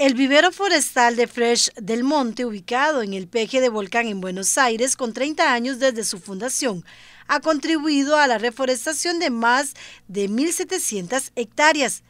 El vivero forestal de Fresh del Monte, ubicado en el peje de Volcán en Buenos Aires, con 30 años desde su fundación, ha contribuido a la reforestación de más de 1.700 hectáreas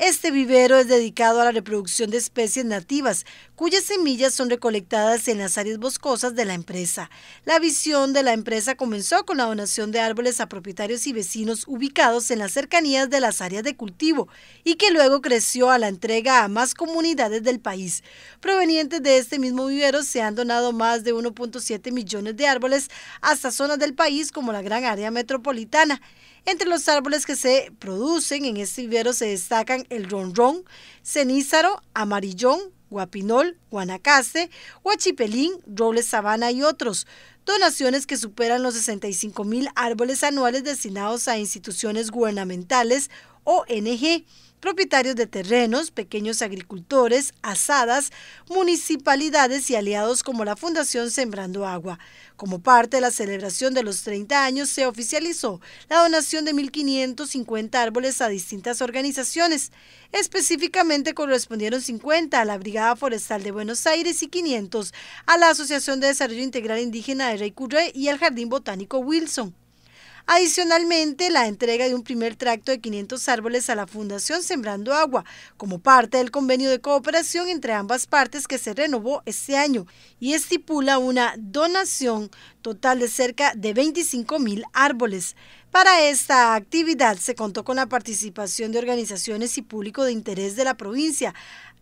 este vivero es dedicado a la reproducción de especies nativas, cuyas semillas son recolectadas en las áreas boscosas de la empresa. La visión de la empresa comenzó con la donación de árboles a propietarios y vecinos ubicados en las cercanías de las áreas de cultivo y que luego creció a la entrega a más comunidades del país. Provenientes de este mismo vivero se han donado más de 1.7 millones de árboles hasta zonas del país como la gran área metropolitana. Entre los árboles que se producen en este vivero se destacan el ronrón, cenízaro, amarillón, guapinol, guanacaste, huachipelín, roble sabana y otros. Donaciones que superan los 65 mil árboles anuales destinados a instituciones gubernamentales, ONG propietarios de terrenos, pequeños agricultores, asadas, municipalidades y aliados como la Fundación Sembrando Agua. Como parte de la celebración de los 30 años se oficializó la donación de 1.550 árboles a distintas organizaciones. Específicamente correspondieron 50 a la Brigada Forestal de Buenos Aires y 500 a la Asociación de Desarrollo Integral Indígena de Rey Curré y el Jardín Botánico Wilson. Adicionalmente, la entrega de un primer tracto de 500 árboles a la Fundación Sembrando Agua, como parte del convenio de cooperación entre ambas partes que se renovó este año y estipula una donación total de cerca de 25 mil árboles. Para esta actividad se contó con la participación de organizaciones y público de interés de la provincia,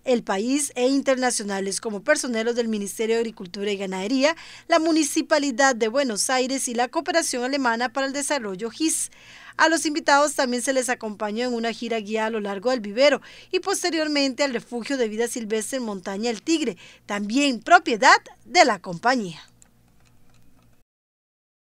el país e internacionales como personeros del Ministerio de Agricultura y Ganadería, la Municipalidad de Buenos Aires y la Cooperación Alemana para el Desarrollo GIS. A los invitados también se les acompañó en una gira guía a lo largo del vivero y posteriormente al refugio de vida silvestre en Montaña El Tigre, también propiedad de la compañía.